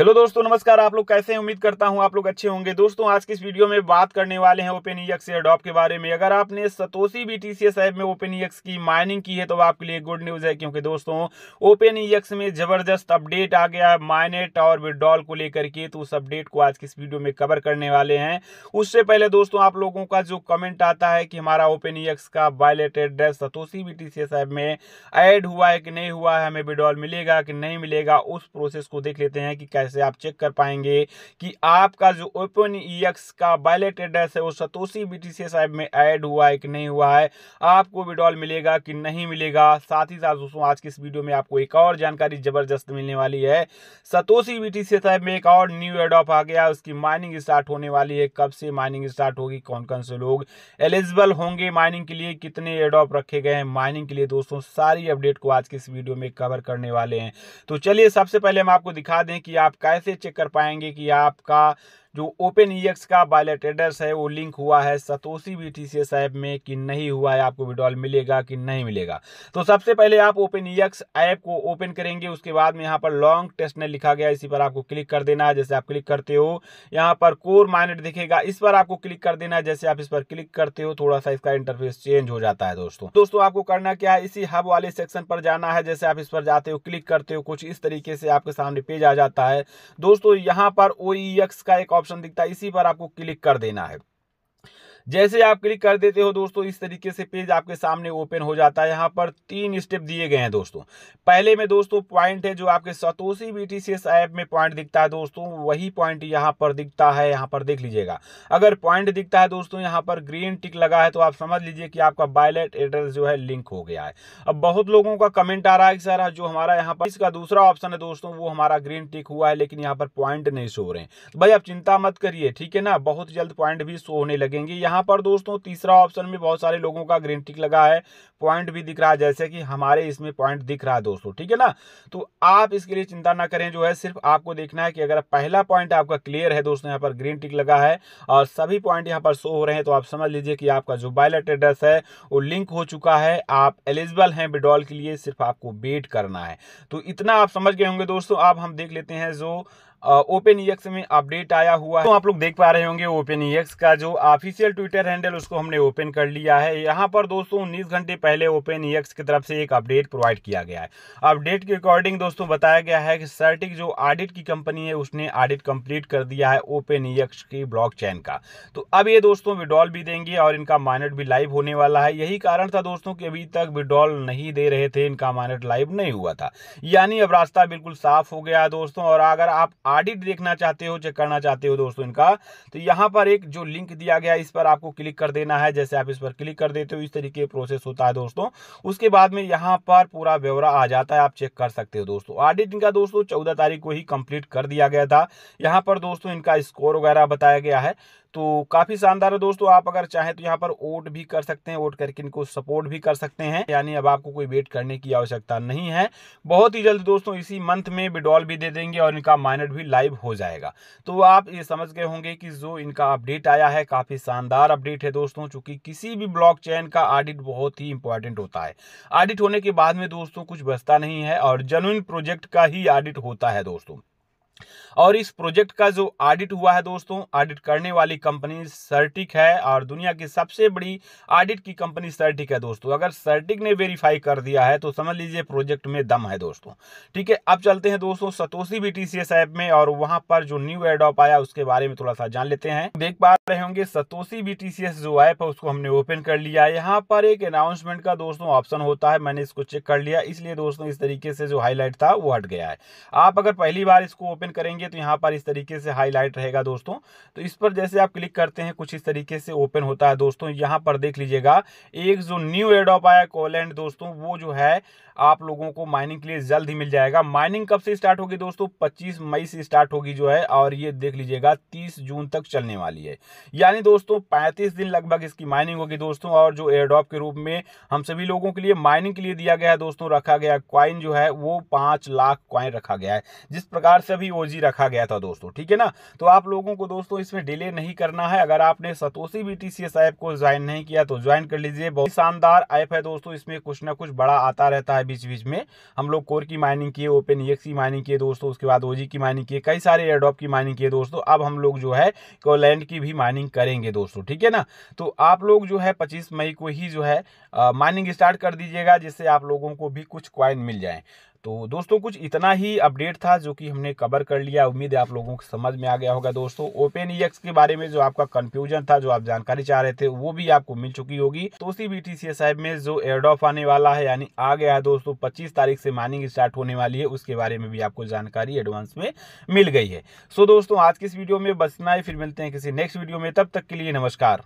hello दोस्तों नमस्कार आप लोग कैसे हैं उम्मीद करता हूं आप लोग अच्छे होंगे दोस्तों आज की इस वीडियो में बात करने वाले हैं ओपन ईएक्स एडॉप के बारे में अगर आपने सतोसी बीटीसीएस ऐप में ओपन ईएक्स की माइनिंग की है तो आपके लिए गुड न्यूज है क्योंकि दोस्तों ओपन ईएक्स में जबरदस्त अपडेट आ गया है माइनेट और विड्रॉल को लेकर के तो उस अपडेट को आज की इस वीडियो में कवर करने वाले हैं उससे पहले दोस्तों आप लोगों का जो कमेंट आता है कि हमारा ओपन ईएक्स का wallet address Satoshi B app में एड हुआ है कि नहीं हुआ है हमें विड्रॉल मिलेगा कि नहीं मिलेगा उस प्रोसेस को देख लेते हैं कि से आप चेक कर पाएंगे कि आपका जो ओपन ईएक्स का वैलेट एड्रेस है वो सतोशी बी टी में ऐड हुआ है कि नहीं हुआ है आपको विड्रॉल मिलेगा कि नहीं मिलेगा साथ ही साथ दोस्तों आज की इस वीडियो में आपको एक और जानकारी जबरदस्त मिलने वाली है सतोशी बी टी में एक और न्यू एड ऑफ आ गया उसकी माइनिंग स्टार्ट होने वाली है कब से माइनिंग स्टार्ट होगी कौन कौन से लोग एलिजिबल होंगे माइनिंग के लिए कितने एड ऑफ रखे गए हैं माइनिंग के लिए दोस्तों सारी अपडेट को आज के इस वीडियो में कवर करने वाले हैं तो चलिए सबसे पहले हम आपको दिखा दें कि आप कैसे चेक कर पाएंगे कि आपका जो ओपन ई e का ट्रेडर्स है वो लिंक हुआ है सतोशी बी टी ऐप में कि नहीं हुआ है आपको विड्रॉल मिलेगा कि नहीं मिलेगा तो सबसे पहले आप ओपन ई e ऐप को ओपन करेंगे उसके बाद में यहाँ पर लॉन्ग टेस्ट ने लिखा गया इसी पर आपको क्लिक कर देना है जैसे आप क्लिक करते हो यहाँ पर कोर माइनेट दिखेगा इस पर आपको क्लिक कर देना है जैसे आप इस पर क्लिक करते हो थोड़ा सा इसका इंटरफेस चेंज हो जाता है दोस्तों दोस्तों आपको करना क्या है इसी हब वाले सेक्शन पर जाना है जैसे आप इस पर जाते हो क्लिक करते हो कुछ इस तरीके से आपके सामने पेज आ जाता है दोस्तों यहाँ पर ओ e का एक ऑप्शन दिखता है इसी पर आपको क्लिक कर देना है जैसे आप क्लिक कर देते हो दोस्तों इस तरीके से पेज आपके सामने ओपन हो जाता है यहाँ पर तीन स्टेप दिए गए हैं दोस्तों पहले में दोस्तों पॉइंट है जो आपके सतोशी बीटीसीएस ऐप में पॉइंट दिखता है दोस्तों वही पॉइंट यहाँ पर दिखता है यहाँ पर देख लीजिएगा अगर पॉइंट दिखता है दोस्तों यहाँ पर ग्रीन टिक लगा है तो आप समझ लीजिए कि आपका बायलेट एड्रेस जो है लिंक हो गया है अब बहुत लोगों का कमेंट आ रहा है कि सर जो हमारा यहाँ पर इसका दूसरा ऑप्शन है दोस्तों वो हमारा ग्रीन टिक हुआ है लेकिन यहाँ पर पॉइंट नहीं शो रहे हैं भाई आप चिंता मत करिए ठीक है ना बहुत जल्द पॉइंट भी शो होने लगेंगे यहाँ यहाँ पर दोस्तों तीसरा ऑप्शन में बहुत सारे लोगों का ग्रीन टिक लगा है पॉइंट भी दिख रहा है जैसे कि हमारे इसमें पॉइंट दिख रहा है दोस्तों ठीक है ना तो आप इसके लिए चिंता ना करें जो है सिर्फ आपको देखना है कि अगर पहला पॉइंट आपका क्लियर है दोस्तों यहाँ पर ग्रीन टिक लगा है और सभी पॉइंट यहाँ पर शो हो रहे हैं तो आप समझ लीजिए कि आपका जो बायलेट एड्रेस है वो लिंक हो चुका है आप एलिजिबल हैं विड्रॉल के लिए सिर्फ आपको वेट करना है तो इतना आप समझ गए होंगे दोस्तों आप हम देख लेते हैं जो ओपन ईएक्स e में अपडेट आया हुआ है तो आप लोग देख पा रहे होंगे ओपन ईएक्स e का जो ऑफिशियल ट्विटर हैंडल उसको हमने ओपन कर लिया है यहाँ पर दोस्तों उन्नीस घंटे पहले ओपन ईएक्स e की तरफ से एक अपडेट प्रोवाइड किया गया है अपडेट के अकॉर्डिंग दोस्तों बताया गया है कि सर्टिक जो ऑडिट की कंपनी है उसने ऑडिट कंप्लीट कर दिया है ओपन ईएक्स की ब्लॉक का तो अब ये दोस्तों विड्रॉल भी देंगे और इनका माइनट भी लाइव होने वाला है यही कारण था दोस्तों की अभी तक विड्रॉल नहीं दे रहे थे इनका माइनट लाइव नहीं हुआ था यानी अब रास्ता बिल्कुल साफ हो गया दोस्तों और अगर आप ऑडिट देखना चाहते हो चेक करना चाहते हो दोस्तों इनका तो यहाँ पर एक जो लिंक दिया गया इस पर आपको क्लिक कर देना है जैसे आप इस पर क्लिक कर देते हो इस तरीके प्रोसेस होता है दोस्तों उसके बाद में यहाँ पर पूरा ब्यौरा आ जाता है आप चेक कर सकते हो दोस्तों ऑडिट इनका दोस्तों चौदह तारीख को ही कंप्लीट कर दिया गया था यहाँ पर दोस्तों इनका स्कोर वगैरह बताया गया है तो काफ़ी शानदार है दोस्तों आप अगर चाहें तो यहाँ पर वोट भी कर सकते हैं वोट करके इनको सपोर्ट भी कर सकते हैं यानी अब आपको कोई वेट करने की आवश्यकता नहीं है बहुत ही जल्द दोस्तों इसी मंथ में विड्रॉल भी दे देंगे और इनका माइनट भी लाइव हो जाएगा तो आप ये समझ गए होंगे कि जो इनका अपडेट आया है काफ़ी शानदार अपडेट है दोस्तों चूंकि किसी भी ब्लॉक का ऑडिट बहुत ही इंपॉर्टेंट होता है ऑडिट होने के बाद में दोस्तों कुछ बचता नहीं है और जेनुइन प्रोजेक्ट का ही ऑडिट होता है दोस्तों और इस प्रोजेक्ट का जो ऑडिट हुआ है दोस्तों ऑडिट करने वाली कंपनी सर्टिक है और दुनिया की सबसे बड़ी ऑडिट की कंपनी सर्टिक है दोस्तों अगर सर्टिक ने वेरीफाई कर दिया है तो समझ लीजिए प्रोजेक्ट में दम है दोस्तों ठीक है अब चलते हैं दोस्तों सतोशी भी ऐप में और वहां पर जो न्यू एडॉप आया उसके बारे में थोड़ा सा जान लेते हैं देख पा रहे होंगे सतोसी एस जो ऐप है उसको हमने ओपन कर लिया यहाँ पर एक अनाउंसमेंट का दोस्तों ऑप्शन होता है मैंने इसको चेक कर लिया इसलिए दोस्तों इस तरीके से जो हाईलाइट था वो हट गया है आप अगर पहली बार इसको ओपन करेंगे तो यहाँ पर इस तरीके से हाईलाइट रहेगा दोस्तों तो इस पर जैसे आप क्लिक करते हैं कुछ इस तरीके से ओपन होता है दोस्तों यहाँ पर देख लीजिएगा एक जो न्यू एडॉप आया कोलैंड दोस्तों वो जो है आप लोगों को माइनिंग के लिए जल्द ही मिल जाएगा माइनिंग कब से स्टार्ट होगी दोस्तों 25 मई से स्टार्ट होगी जो है और ये देख लीजिएगा 30 जून तक चलने वाली है यानी दोस्तों पैंतीस दिन लगभग इसकी माइनिंग होगी दोस्तों और जो एयरड्रॉप के रूप में हम सभी लोगों के लिए माइनिंग के लिए दिया गया है दोस्तों रखा गया क्वाइन जो है वो पांच लाख क्वाइन रखा गया है जिस प्रकार से अभी ओजी रखा गया था दोस्तों ठीक है ना तो आप लोगों को दोस्तों इसमें डिले नहीं करना है अगर आपने सतोसी बी टी ऐप को ज्वाइन नहीं किया तो ज्वाइन कर लीजिए बहुत शानदार ऐप है दोस्तों इसमें कुछ ना कुछ बड़ा आता रहता है बीच बीच में हम लोग कोर की माइनिंग किए ओपन ई e की माइनिंग किए दोस्तों उसके बाद ओजी की माइनिंग किए कई सारे एयरड्रॉप की माइनिंग किए दोस्तों अब हम लोग जो है कोलैंड की भी माइनिंग माइनिंग करेंगे दोस्तों ठीक है ना तो आप लोग जो है पच्चीस मई को ही जो है माइनिंग स्टार्ट कर दीजिएगा जिससे आप लोगों को भी कुछ क्वाइन मिल जाए तो दोस्तों कुछ इतना ही अपडेट था जो कि हमने कवर कर लिया उम्मीद है आप लोगों को समझ में आ गया होगा दोस्तों ओपन ई के बारे में जो आपका कंफ्यूजन था जो आप जानकारी चाह रहे थे वो भी आपको मिल चुकी होगी तो उसी बी टी में जो ऑफ आने वाला है यानी आ गया है दोस्तों पच्चीस तारीख से माइनिंग स्टार्ट होने वाली है उसके बारे में भी आपको जानकारी एडवांस में मिल गई है सो दोस्तों आज की इस वीडियो में बस इतना ही फिर मिलते हैं किसी नेक्स्ट वीडियो में तब तक के लिए नमस्कार